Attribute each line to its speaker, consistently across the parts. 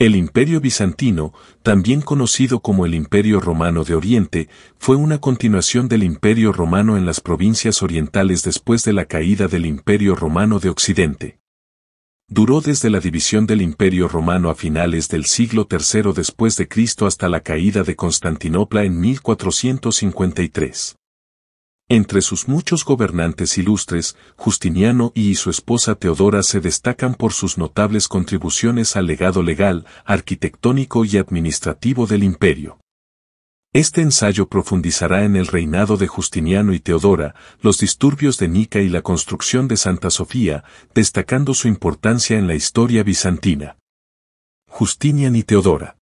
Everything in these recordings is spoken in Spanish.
Speaker 1: El Imperio Bizantino, también conocido como el Imperio Romano de Oriente, fue una continuación del Imperio Romano en las provincias orientales después de la caída del Imperio Romano de Occidente. Duró desde la división del Imperio Romano a finales del siglo III después de Cristo hasta la caída de Constantinopla en 1453. Entre sus muchos gobernantes ilustres, Justiniano y su esposa Teodora se destacan por sus notables contribuciones al legado legal, arquitectónico y administrativo del imperio. Este ensayo profundizará en el reinado de Justiniano y Teodora, los disturbios de Nica y la construcción de Santa Sofía, destacando su importancia en la historia bizantina. Justinian y Teodora.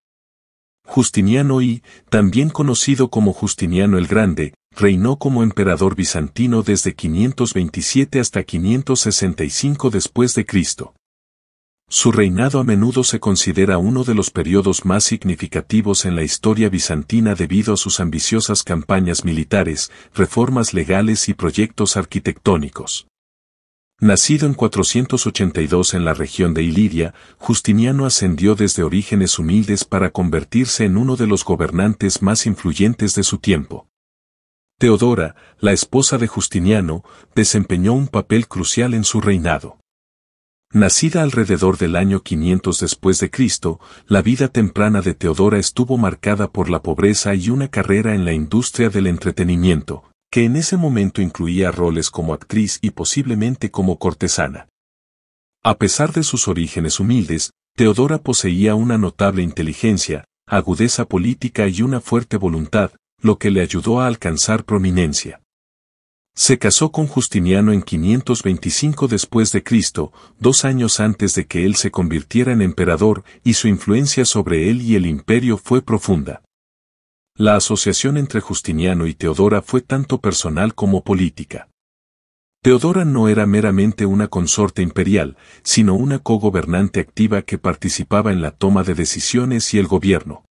Speaker 1: Justiniano I, también conocido como Justiniano el Grande, reinó como emperador bizantino desde 527 hasta 565 después de Cristo. Su reinado a menudo se considera uno de los periodos más significativos en la historia bizantina debido a sus ambiciosas campañas militares, reformas legales y proyectos arquitectónicos. Nacido en 482 en la región de Iliria, Justiniano ascendió desde orígenes humildes para convertirse en uno de los gobernantes más influyentes de su tiempo. Teodora, la esposa de Justiniano, desempeñó un papel crucial en su reinado. Nacida alrededor del año 500 después de Cristo, la vida temprana de Teodora estuvo marcada por la pobreza y una carrera en la industria del entretenimiento, que en ese momento incluía roles como actriz y posiblemente como cortesana. A pesar de sus orígenes humildes, Teodora poseía una notable inteligencia, agudeza política y una fuerte voluntad, lo que le ayudó a alcanzar prominencia. Se casó con Justiniano en 525 después de Cristo, dos años antes de que él se convirtiera en emperador, y su influencia sobre él y el imperio fue profunda. La asociación entre Justiniano y Teodora fue tanto personal como política. Teodora no era meramente una consorte imperial, sino una cogobernante activa que participaba en la toma de decisiones y el gobierno.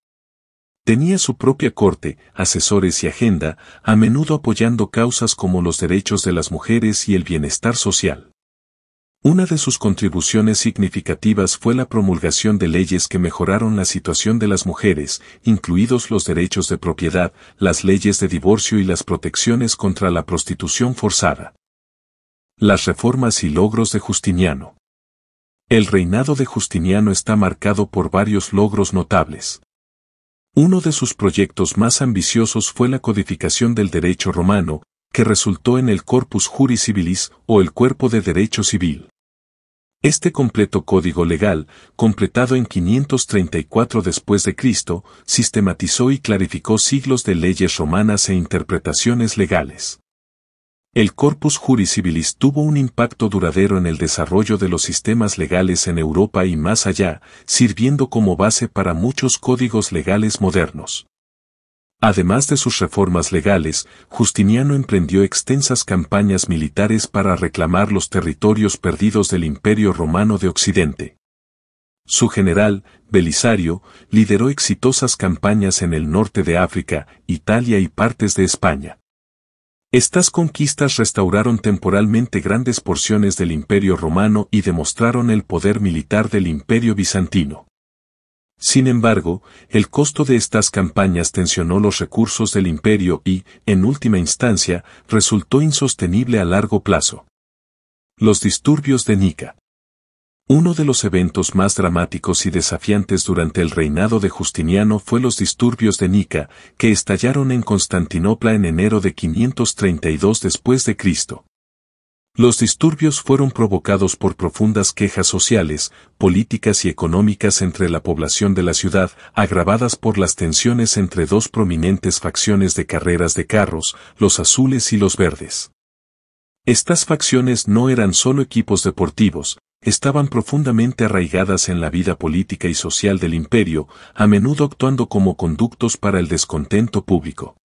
Speaker 1: Tenía su propia corte, asesores y agenda, a menudo apoyando causas como los derechos de las mujeres y el bienestar social. Una de sus contribuciones significativas fue la promulgación de leyes que mejoraron la situación de las mujeres, incluidos los derechos de propiedad, las leyes de divorcio y las protecciones contra la prostitución forzada. Las reformas y logros de Justiniano. El reinado de Justiniano está marcado por varios logros notables. Uno de sus proyectos más ambiciosos fue la codificación del derecho romano, que resultó en el Corpus Juris Civilis o el Cuerpo de Derecho Civil. Este completo código legal, completado en 534 después de Cristo, sistematizó y clarificó siglos de leyes romanas e interpretaciones legales. El corpus juris civilis tuvo un impacto duradero en el desarrollo de los sistemas legales en Europa y más allá, sirviendo como base para muchos códigos legales modernos. Además de sus reformas legales, Justiniano emprendió extensas campañas militares para reclamar los territorios perdidos del Imperio Romano de Occidente. Su general, Belisario, lideró exitosas campañas en el norte de África, Italia y partes de España. Estas conquistas restauraron temporalmente grandes porciones del Imperio romano y demostraron el poder militar del Imperio bizantino. Sin embargo, el costo de estas campañas tensionó los recursos del imperio y, en última instancia, resultó insostenible a largo plazo. Los disturbios de Nica. Uno de los eventos más dramáticos y desafiantes durante el reinado de Justiniano fue los disturbios de Nica, que estallaron en Constantinopla en enero de 532 después de Cristo. Los disturbios fueron provocados por profundas quejas sociales, políticas y económicas entre la población de la ciudad, agravadas por las tensiones entre dos prominentes facciones de carreras de carros, los azules y los verdes. Estas facciones no eran solo equipos deportivos, estaban profundamente arraigadas en la vida política y social del imperio, a menudo actuando como conductos para el descontento público.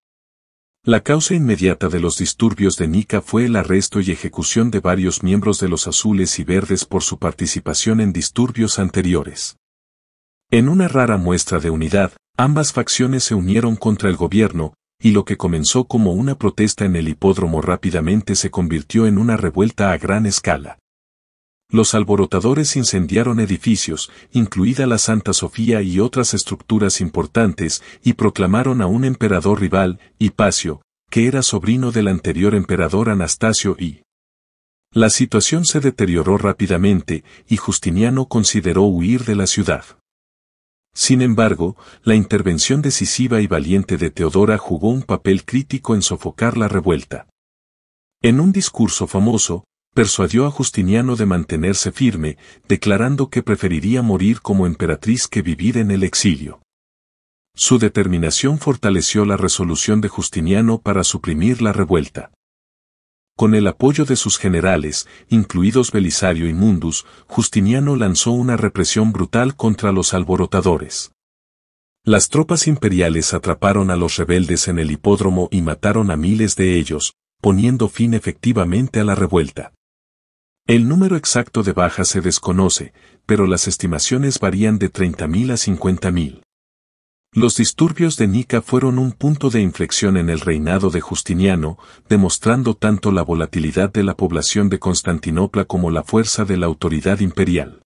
Speaker 1: La causa inmediata de los disturbios de Nica fue el arresto y ejecución de varios miembros de los azules y verdes por su participación en disturbios anteriores. En una rara muestra de unidad, ambas facciones se unieron contra el gobierno, y lo que comenzó como una protesta en el hipódromo rápidamente se convirtió en una revuelta a gran escala. Los alborotadores incendiaron edificios, incluida la Santa Sofía y otras estructuras importantes, y proclamaron a un emperador rival, Hipacio, que era sobrino del anterior emperador Anastasio y la situación se deterioró rápidamente y Justiniano consideró huir de la ciudad. Sin embargo, la intervención decisiva y valiente de Teodora jugó un papel crítico en sofocar la revuelta. En un discurso famoso, persuadió a Justiniano de mantenerse firme, declarando que preferiría morir como emperatriz que vivir en el exilio. Su determinación fortaleció la resolución de Justiniano para suprimir la revuelta. Con el apoyo de sus generales, incluidos Belisario y Mundus, Justiniano lanzó una represión brutal contra los alborotadores. Las tropas imperiales atraparon a los rebeldes en el hipódromo y mataron a miles de ellos, poniendo fin efectivamente a la revuelta. El número exacto de bajas se desconoce, pero las estimaciones varían de 30.000 a 50.000. Los disturbios de Nica fueron un punto de inflexión en el reinado de Justiniano, demostrando tanto la volatilidad de la población de Constantinopla como la fuerza de la autoridad imperial.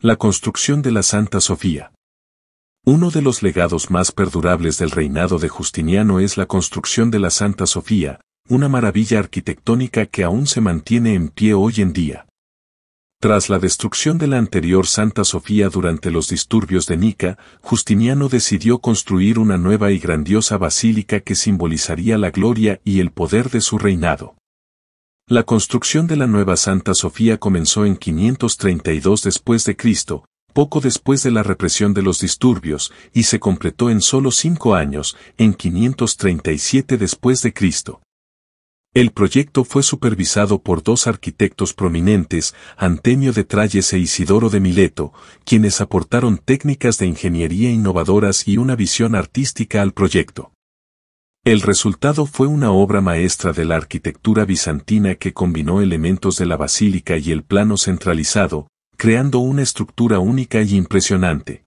Speaker 1: La construcción de la Santa Sofía. Uno de los legados más perdurables del reinado de Justiniano es la construcción de la Santa Sofía, una maravilla arquitectónica que aún se mantiene en pie hoy en día. Tras la destrucción de la anterior Santa Sofía durante los disturbios de Nica, Justiniano decidió construir una nueva y grandiosa basílica que simbolizaría la gloria y el poder de su reinado. La construcción de la nueva Santa Sofía comenzó en 532 después de Cristo, poco después de la represión de los disturbios, y se completó en solo cinco años, en 537 después de Cristo. El proyecto fue supervisado por dos arquitectos prominentes, Antemio de Tralles e Isidoro de Mileto, quienes aportaron técnicas de ingeniería innovadoras y una visión artística al proyecto. El resultado fue una obra maestra de la arquitectura bizantina que combinó elementos de la basílica y el plano centralizado, creando una estructura única y impresionante.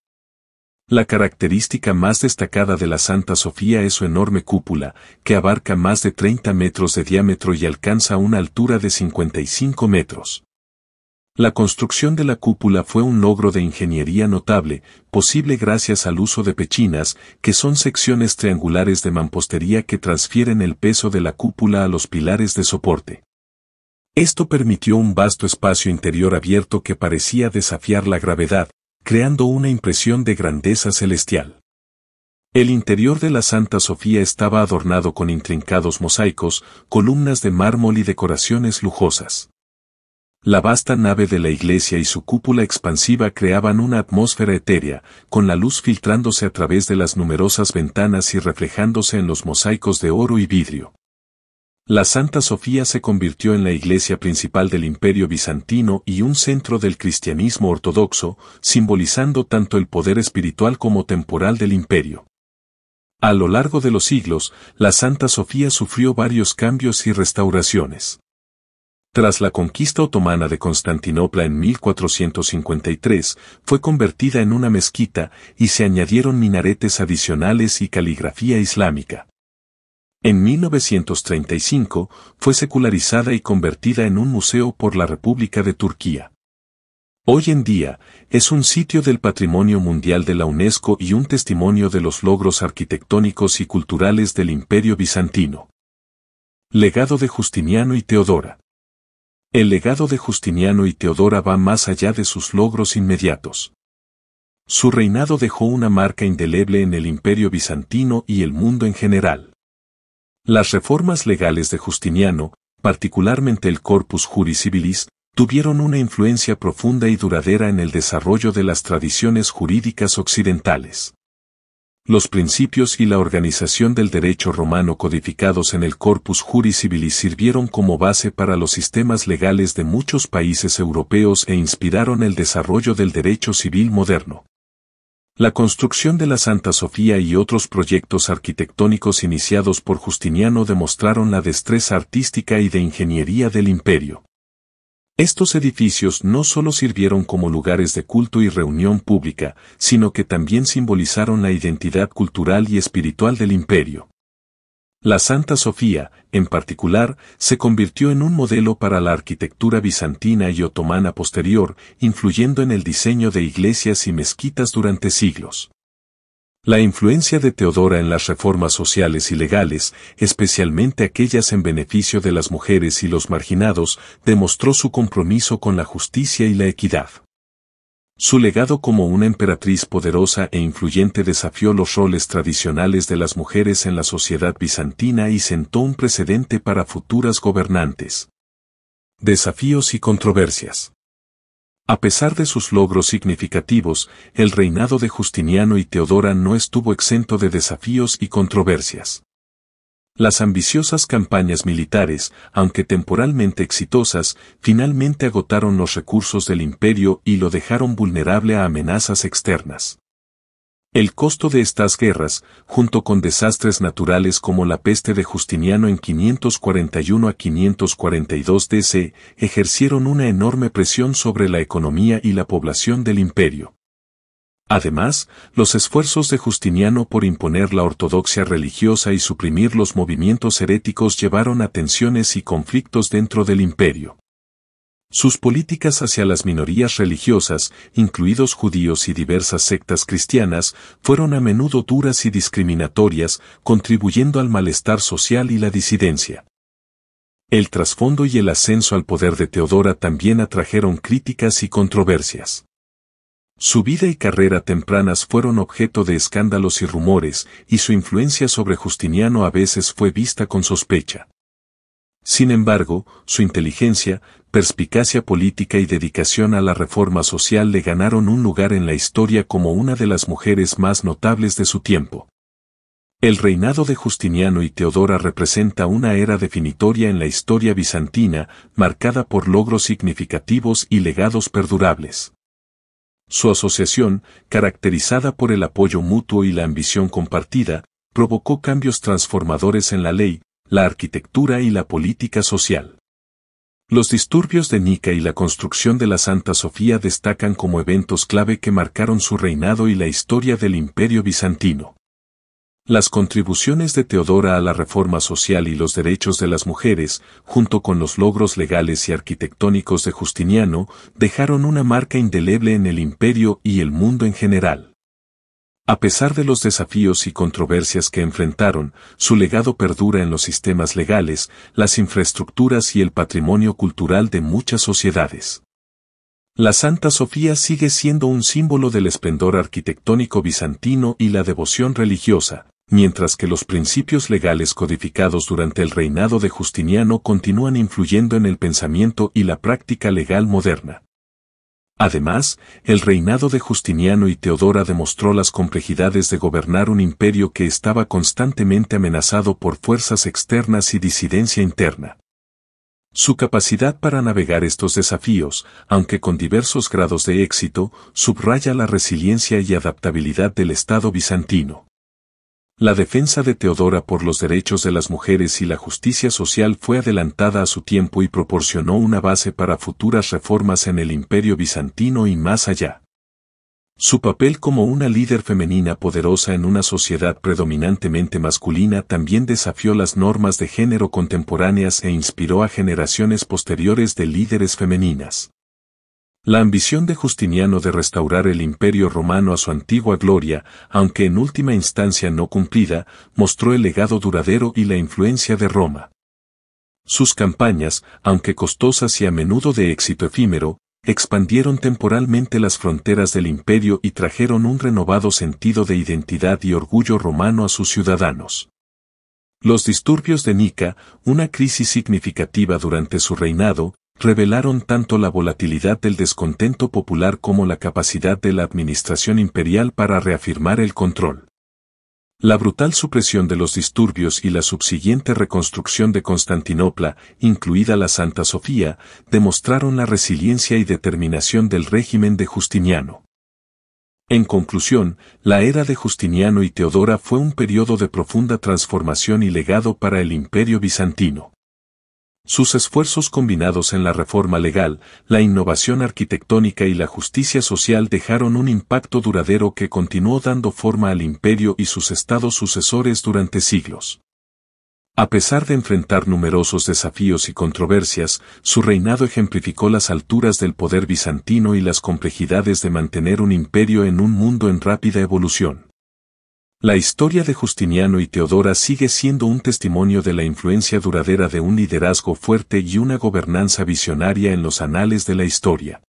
Speaker 1: La característica más destacada de la Santa Sofía es su enorme cúpula, que abarca más de 30 metros de diámetro y alcanza una altura de 55 metros. La construcción de la cúpula fue un logro de ingeniería notable, posible gracias al uso de pechinas, que son secciones triangulares de mampostería que transfieren el peso de la cúpula a los pilares de soporte. Esto permitió un vasto espacio interior abierto que parecía desafiar la gravedad, creando una impresión de grandeza celestial. El interior de la Santa Sofía estaba adornado con intrincados mosaicos, columnas de mármol y decoraciones lujosas. La vasta nave de la iglesia y su cúpula expansiva creaban una atmósfera etérea, con la luz filtrándose a través de las numerosas ventanas y reflejándose en los mosaicos de oro y vidrio. La Santa Sofía se convirtió en la iglesia principal del Imperio Bizantino y un centro del cristianismo ortodoxo, simbolizando tanto el poder espiritual como temporal del imperio. A lo largo de los siglos, la Santa Sofía sufrió varios cambios y restauraciones. Tras la conquista otomana de Constantinopla en 1453, fue convertida en una mezquita y se añadieron minaretes adicionales y caligrafía islámica. En 1935 fue secularizada y convertida en un museo por la República de Turquía. Hoy en día, es un sitio del patrimonio mundial de la UNESCO y un testimonio de los logros arquitectónicos y culturales del Imperio Bizantino. Legado de Justiniano y Teodora. El legado de Justiniano y Teodora va más allá de sus logros inmediatos. Su reinado dejó una marca indeleble en el Imperio Bizantino y el mundo en general. Las reformas legales de Justiniano, particularmente el Corpus Juris Civilis, tuvieron una influencia profunda y duradera en el desarrollo de las tradiciones jurídicas occidentales. Los principios y la organización del derecho romano codificados en el Corpus Juris Civilis sirvieron como base para los sistemas legales de muchos países europeos e inspiraron el desarrollo del derecho civil moderno. La construcción de la Santa Sofía y otros proyectos arquitectónicos iniciados por Justiniano demostraron la destreza artística y de ingeniería del imperio. Estos edificios no solo sirvieron como lugares de culto y reunión pública, sino que también simbolizaron la identidad cultural y espiritual del imperio. La Santa Sofía, en particular, se convirtió en un modelo para la arquitectura bizantina y otomana posterior, influyendo en el diseño de iglesias y mezquitas durante siglos. La influencia de Teodora en las reformas sociales y legales, especialmente aquellas en beneficio de las mujeres y los marginados, demostró su compromiso con la justicia y la equidad. Su legado como una emperatriz poderosa e influyente desafió los roles tradicionales de las mujeres en la sociedad bizantina y sentó un precedente para futuras gobernantes. Desafíos y controversias. A pesar de sus logros significativos, el reinado de Justiniano y Teodora no estuvo exento de desafíos y controversias. Las ambiciosas campañas militares, aunque temporalmente exitosas, finalmente agotaron los recursos del imperio y lo dejaron vulnerable a amenazas externas. El costo de estas guerras, junto con desastres naturales como la peste de Justiniano en 541 a 542 DC, ejercieron una enorme presión sobre la economía y la población del imperio. Además, los esfuerzos de Justiniano por imponer la ortodoxia religiosa y suprimir los movimientos heréticos llevaron a tensiones y conflictos dentro del imperio. Sus políticas hacia las minorías religiosas, incluidos judíos y diversas sectas cristianas, fueron a menudo duras y discriminatorias, contribuyendo al malestar social y la disidencia. El trasfondo y el ascenso al poder de Teodora también atrajeron críticas y controversias. Su vida y carrera tempranas fueron objeto de escándalos y rumores, y su influencia sobre Justiniano a veces fue vista con sospecha. Sin embargo, su inteligencia, perspicacia política y dedicación a la reforma social le ganaron un lugar en la historia como una de las mujeres más notables de su tiempo. El reinado de Justiniano y Teodora representa una era definitoria en la historia bizantina, marcada por logros significativos y legados perdurables. Su asociación, caracterizada por el apoyo mutuo y la ambición compartida, provocó cambios transformadores en la ley, la arquitectura y la política social. Los disturbios de Nica y la construcción de la Santa Sofía destacan como eventos clave que marcaron su reinado y la historia del Imperio bizantino. Las contribuciones de Teodora a la reforma social y los derechos de las mujeres, junto con los logros legales y arquitectónicos de Justiniano, dejaron una marca indeleble en el imperio y el mundo en general. A pesar de los desafíos y controversias que enfrentaron, su legado perdura en los sistemas legales, las infraestructuras y el patrimonio cultural de muchas sociedades. La Santa Sofía sigue siendo un símbolo del esplendor arquitectónico bizantino y la devoción religiosa, mientras que los principios legales codificados durante el reinado de Justiniano continúan influyendo en el pensamiento y la práctica legal moderna. Además, el reinado de Justiniano y Teodora demostró las complejidades de gobernar un imperio que estaba constantemente amenazado por fuerzas externas y disidencia interna. Su capacidad para navegar estos desafíos, aunque con diversos grados de éxito, subraya la resiliencia y adaptabilidad del Estado bizantino. La defensa de Teodora por los derechos de las mujeres y la justicia social fue adelantada a su tiempo y proporcionó una base para futuras reformas en el imperio bizantino y más allá. Su papel como una líder femenina poderosa en una sociedad predominantemente masculina también desafió las normas de género contemporáneas e inspiró a generaciones posteriores de líderes femeninas. La ambición de Justiniano de restaurar el imperio romano a su antigua gloria, aunque en última instancia no cumplida, mostró el legado duradero y la influencia de Roma. Sus campañas, aunque costosas y a menudo de éxito efímero, expandieron temporalmente las fronteras del imperio y trajeron un renovado sentido de identidad y orgullo romano a sus ciudadanos. Los disturbios de Nica, una crisis significativa durante su reinado, revelaron tanto la volatilidad del descontento popular como la capacidad de la administración imperial para reafirmar el control. La brutal supresión de los disturbios y la subsiguiente reconstrucción de Constantinopla, incluida la Santa Sofía, demostraron la resiliencia y determinación del régimen de Justiniano. En conclusión, la era de Justiniano y Teodora fue un periodo de profunda transformación y legado para el imperio bizantino. Sus esfuerzos combinados en la reforma legal, la innovación arquitectónica y la justicia social dejaron un impacto duradero que continuó dando forma al imperio y sus estados sucesores durante siglos. A pesar de enfrentar numerosos desafíos y controversias, su reinado ejemplificó las alturas del poder bizantino y las complejidades de mantener un imperio en un mundo en rápida evolución. La historia de Justiniano y Teodora sigue siendo un testimonio de la influencia duradera de un liderazgo fuerte y una gobernanza visionaria en los anales de la historia.